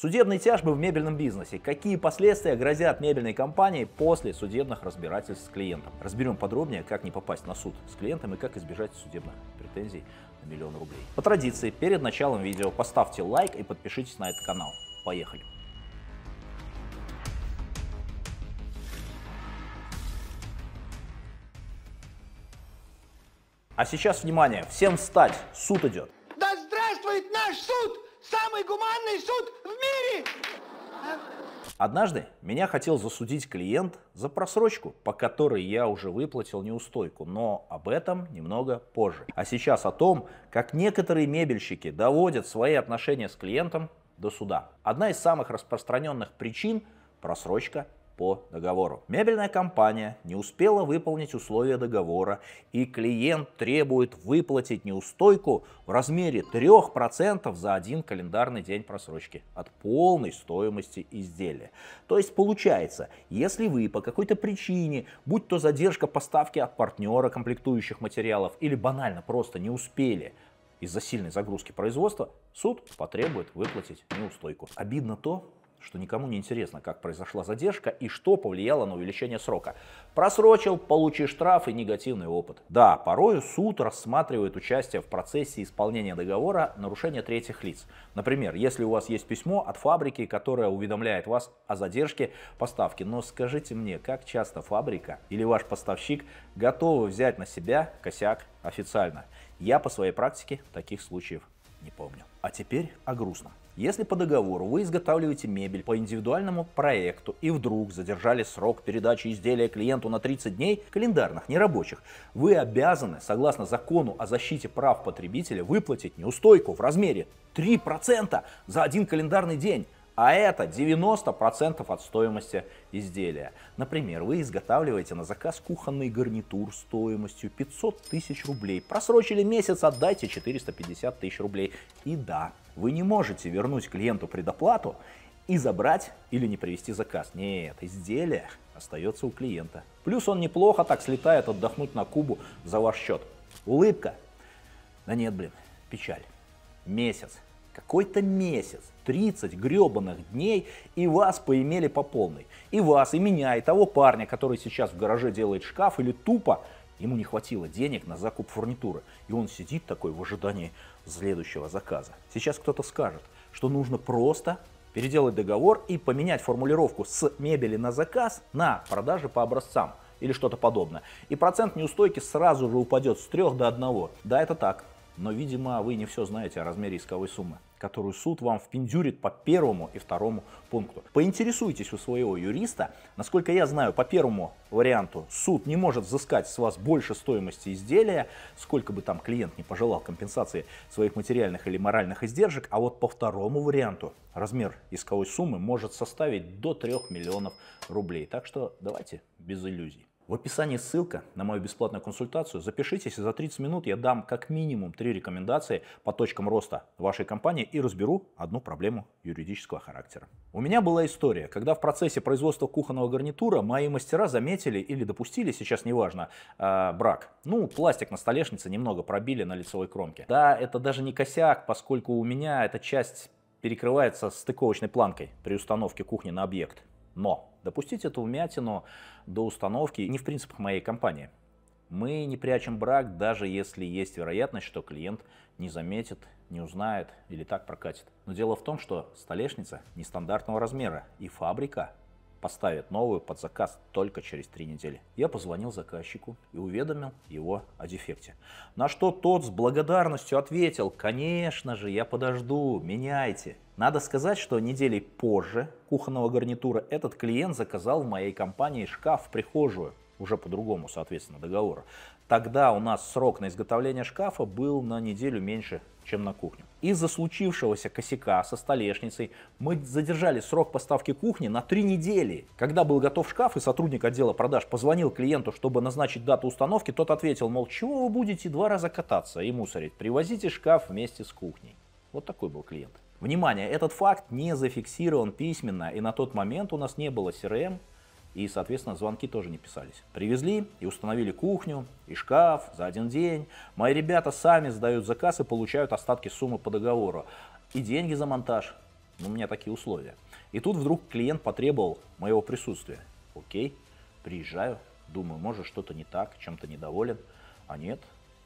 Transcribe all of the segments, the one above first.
Судебные тяжбы в мебельном бизнесе. Какие последствия грозят мебельной компании после судебных разбирательств с клиентом? Разберем подробнее, как не попасть на суд с клиентом и как избежать судебных претензий на миллион рублей. По традиции, перед началом видео поставьте лайк и подпишитесь на этот канал. Поехали! А сейчас внимание, всем встать, суд идет гуманный суд в мире! Однажды меня хотел засудить клиент за просрочку, по которой я уже выплатил неустойку, но об этом немного позже. А сейчас о том, как некоторые мебельщики доводят свои отношения с клиентом до суда. Одна из самых распространенных причин – просрочка по договору. Мебельная компания не успела выполнить условия договора, и клиент требует выплатить неустойку в размере 3% за один календарный день просрочки от полной стоимости изделия. То есть получается, если вы по какой-то причине, будь то задержка поставки от партнера комплектующих материалов или банально просто не успели, из-за сильной загрузки производства суд потребует выплатить неустойку. Обидно то, что никому не интересно, как произошла задержка и что повлияло на увеличение срока. Просрочил, получи штраф и негативный опыт. Да, порою суд рассматривает участие в процессе исполнения договора нарушения третьих лиц. Например, если у вас есть письмо от фабрики, которое уведомляет вас о задержке поставки. Но скажите мне, как часто фабрика или ваш поставщик готовы взять на себя косяк официально? Я по своей практике таких случаев не помню. А теперь о грустном. Если по договору вы изготавливаете мебель по индивидуальному проекту и вдруг задержали срок передачи изделия клиенту на 30 дней, календарных, нерабочих, вы обязаны, согласно закону о защите прав потребителя, выплатить неустойку в размере 3% за один календарный день. А это 90% от стоимости изделия. Например, вы изготавливаете на заказ кухонный гарнитур стоимостью 500 тысяч рублей. Просрочили месяц, отдайте 450 тысяч рублей. И да, вы не можете вернуть клиенту предоплату и забрать или не привести заказ. Нет, изделие остается у клиента. Плюс он неплохо так слетает отдохнуть на Кубу за ваш счет. Улыбка. Да нет, блин, печаль. Месяц. Какой-то месяц, 30 гребаных дней, и вас поимели по полной. И вас, и меня, и того парня, который сейчас в гараже делает шкаф, или тупо Ему не хватило денег на закуп фурнитуры, и он сидит такой в ожидании следующего заказа. Сейчас кто-то скажет, что нужно просто переделать договор и поменять формулировку с мебели на заказ на продажи по образцам или что-то подобное. И процент неустойки сразу же упадет с 3 до 1. Да, это так. Но, видимо, вы не все знаете о размере исковой суммы которую суд вам впендюрит по первому и второму пункту. Поинтересуйтесь у своего юриста. Насколько я знаю, по первому варианту суд не может взыскать с вас больше стоимости изделия, сколько бы там клиент не пожелал компенсации своих материальных или моральных издержек, а вот по второму варианту размер исковой суммы может составить до 3 миллионов рублей. Так что давайте без иллюзий. В описании ссылка на мою бесплатную консультацию. Запишитесь, и за 30 минут я дам как минимум три рекомендации по точкам роста вашей компании и разберу одну проблему юридического характера. У меня была история, когда в процессе производства кухонного гарнитура мои мастера заметили или допустили, сейчас неважно, э, брак. Ну, пластик на столешнице немного пробили на лицевой кромке. Да, это даже не косяк, поскольку у меня эта часть перекрывается стыковочной планкой при установке кухни на объект. Но Допустить эту вмятину до установки не в принципах моей компании. Мы не прячем брак, даже если есть вероятность, что клиент не заметит, не узнает или так прокатит. Но дело в том, что столешница нестандартного размера, и фабрика поставит новую под заказ только через три недели. Я позвонил заказчику и уведомил его о дефекте. На что тот с благодарностью ответил, конечно же, я подожду, меняйте. Надо сказать, что недели позже кухонного гарнитура этот клиент заказал в моей компании шкаф в прихожую, уже по другому, соответственно, договору. Тогда у нас срок на изготовление шкафа был на неделю меньше, чем на кухню. Из-за случившегося косяка со столешницей мы задержали срок поставки кухни на три недели. Когда был готов шкаф и сотрудник отдела продаж позвонил клиенту, чтобы назначить дату установки, тот ответил, мол, чего вы будете два раза кататься и мусорить, привозите шкаф вместе с кухней. Вот такой был клиент. Внимание, этот факт не зафиксирован письменно, и на тот момент у нас не было CRM, эм, и, соответственно, звонки тоже не писались. Привезли и установили кухню, и шкаф за один день. Мои ребята сами сдают заказ и получают остатки суммы по договору. И деньги за монтаж. Ну, у меня такие условия. И тут вдруг клиент потребовал моего присутствия. Окей, приезжаю, думаю, может что-то не так, чем-то недоволен. А нет,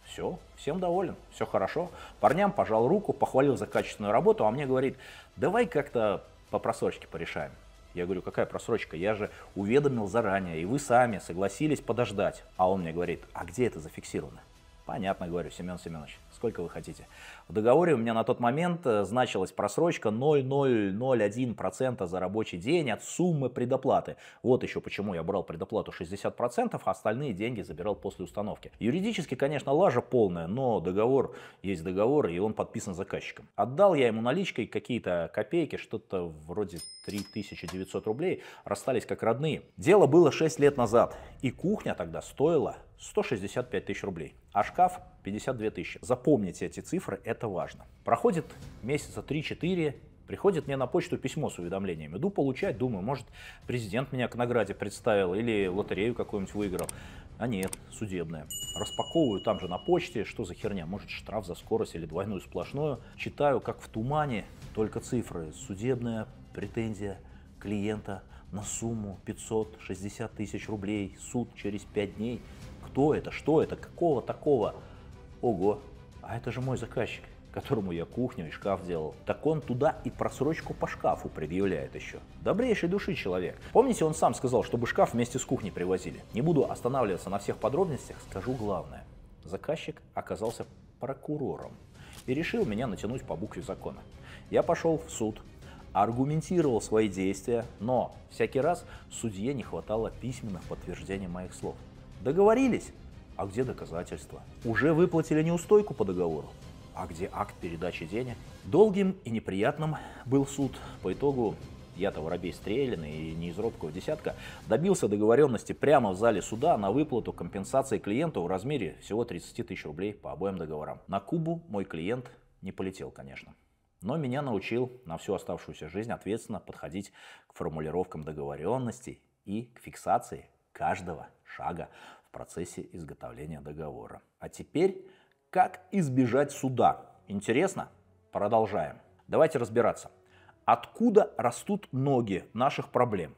все, всем доволен, все хорошо. Парням пожал руку, похвалил за качественную работу, а мне говорит, давай как-то по просрочке порешаем. Я говорю, какая просрочка? Я же уведомил заранее, и вы сами согласились подождать. А он мне говорит, а где это зафиксировано? Понятно, говорю, Семен Семенович, сколько вы хотите. В договоре у меня на тот момент э, значилась просрочка 0,001% за рабочий день от суммы предоплаты. Вот еще почему я брал предоплату 60%, а остальные деньги забирал после установки. Юридически, конечно, лажа полная, но договор есть договор, и он подписан заказчиком. Отдал я ему наличкой какие-то копейки, что-то вроде 3900 рублей, расстались как родные. Дело было 6 лет назад, и кухня тогда стоила 165 тысяч рублей, а шкаф 52 тысячи. Запомните эти цифры, это важно. Проходит месяца 3-4, Приходит мне на почту письмо с уведомлением. Иду получать, думаю, может, президент меня к награде представил или лотерею какую-нибудь выиграл. А нет, судебная. Распаковываю там же на почте, что за херня, может, штраф за скорость или двойную сплошную. Читаю, как в тумане, только цифры. Судебная претензия клиента на сумму 560 тысяч рублей, суд через 5 дней – кто это, что это, какого такого. Ого, а это же мой заказчик, которому я кухню и шкаф делал. Так он туда и просрочку по шкафу предъявляет еще. Добрейшей души человек. Помните, он сам сказал, чтобы шкаф вместе с кухней привозили. Не буду останавливаться на всех подробностях, скажу главное. Заказчик оказался прокурором и решил меня натянуть по букве закона. Я пошел в суд, аргументировал свои действия, но всякий раз судье не хватало письменных подтверждений моих слов. Договорились? А где доказательства? Уже выплатили неустойку по договору? А где акт передачи денег? Долгим и неприятным был суд. По итогу я-то воробей Стрелин и не из робкого десятка, добился договоренности прямо в зале суда на выплату компенсации клиенту в размере всего 30 тысяч рублей по обоим договорам. На Кубу мой клиент не полетел, конечно. Но меня научил на всю оставшуюся жизнь ответственно подходить к формулировкам договоренностей и к фиксации каждого шага в процессе изготовления договора. А теперь, как избежать суда? Интересно? Продолжаем. Давайте разбираться. Откуда растут ноги наших проблем?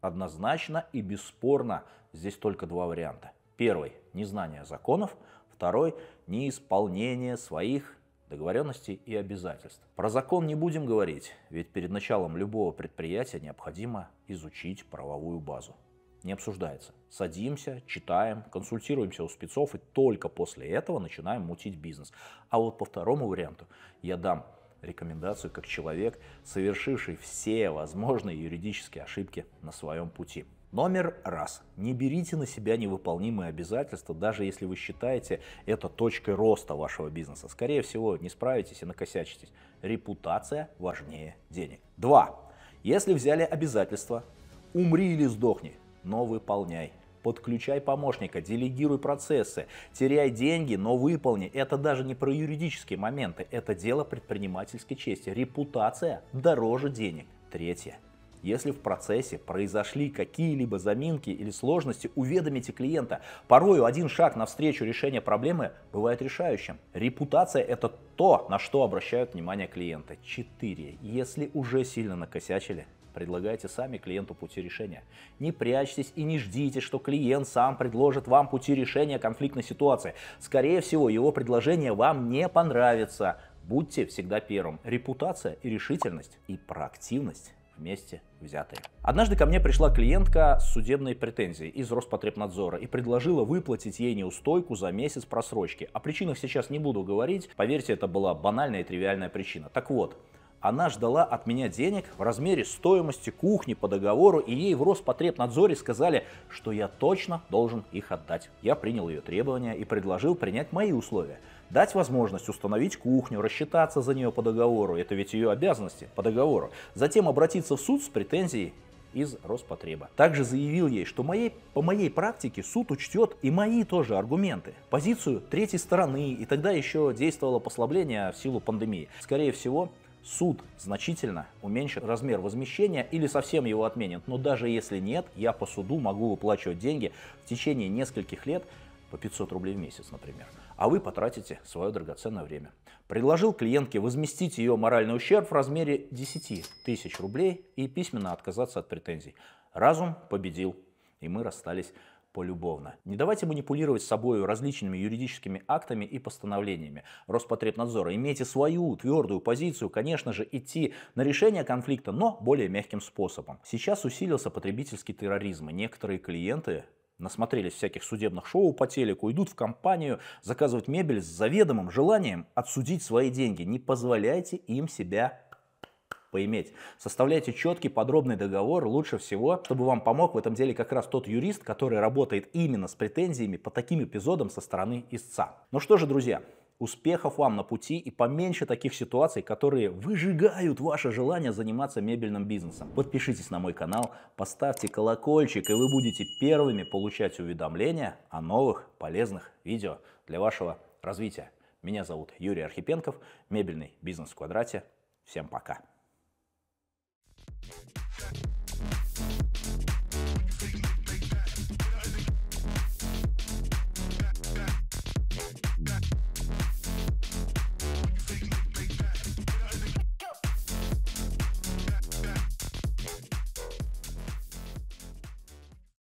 Однозначно и бесспорно здесь только два варианта. Первый – незнание законов. Второй – неисполнение своих договоренностей и обязательств. Про закон не будем говорить, ведь перед началом любого предприятия необходимо изучить правовую базу не обсуждается. Садимся, читаем, консультируемся у спецов и только после этого начинаем мутить бизнес. А вот по второму варианту я дам рекомендацию как человек, совершивший все возможные юридические ошибки на своем пути. Номер раз. Не берите на себя невыполнимые обязательства, даже если вы считаете это точкой роста вашего бизнеса. Скорее всего, не справитесь и накосячитесь. Репутация важнее денег. Два. Если взяли обязательства, умри или сдохни но выполняй. Подключай помощника, делегируй процессы, теряй деньги, но выполни. Это даже не про юридические моменты, это дело предпринимательской чести. Репутация дороже денег. Третье. Если в процессе произошли какие-либо заминки или сложности, уведомите клиента. Порою один шаг навстречу решения проблемы бывает решающим. Репутация – это то, на что обращают внимание клиента. Четыре. Если уже сильно накосячили, Предлагайте сами клиенту пути решения. Не прячьтесь и не ждите, что клиент сам предложит вам пути решения конфликтной ситуации. Скорее всего, его предложение вам не понравится. Будьте всегда первым. Репутация и решительность и проактивность вместе взятые. Однажды ко мне пришла клиентка с судебной претензией из Роспотребнадзора и предложила выплатить ей неустойку за месяц просрочки. О причинах сейчас не буду говорить, поверьте, это была банальная и тривиальная причина. Так вот, она ждала от меня денег в размере стоимости кухни по договору, и ей в Роспотребнадзоре сказали, что я точно должен их отдать. Я принял ее требования и предложил принять мои условия. Дать возможность установить кухню, рассчитаться за нее по договору, это ведь ее обязанности по договору. Затем обратиться в суд с претензией из Роспотреба. Также заявил ей, что моей, по моей практике суд учтет и мои тоже аргументы, позицию третьей стороны, и тогда еще действовало послабление в силу пандемии. Скорее всего, суд значительно уменьшит размер возмещения или совсем его отменит. Но даже если нет, я по суду могу выплачивать деньги в течение нескольких лет по 500 рублей в месяц, например. А вы потратите свое драгоценное время. Предложил клиентке возместить ее моральный ущерб в размере 10 тысяч рублей и письменно отказаться от претензий. Разум победил, и мы расстались полюбовно. Не давайте манипулировать собой различными юридическими актами и постановлениями Роспотребнадзора. Имейте свою твердую позицию, конечно же, идти на решение конфликта, но более мягким способом. Сейчас усилился потребительский терроризм, и некоторые клиенты насмотрелись всяких судебных шоу по телеку, идут в компанию заказывать мебель с заведомым желанием отсудить свои деньги. Не позволяйте им себя поиметь. Составляйте четкий, подробный договор, лучше всего, чтобы вам помог в этом деле как раз тот юрист, который работает именно с претензиями по таким эпизодам со стороны истца. Ну что же, друзья, Успехов вам на пути и поменьше таких ситуаций, которые выжигают ваше желание заниматься мебельным бизнесом. Подпишитесь на мой канал, поставьте колокольчик, и вы будете первыми получать уведомления о новых полезных видео для вашего развития. Меня зовут Юрий Архипенков, мебельный бизнес в квадрате. Всем пока!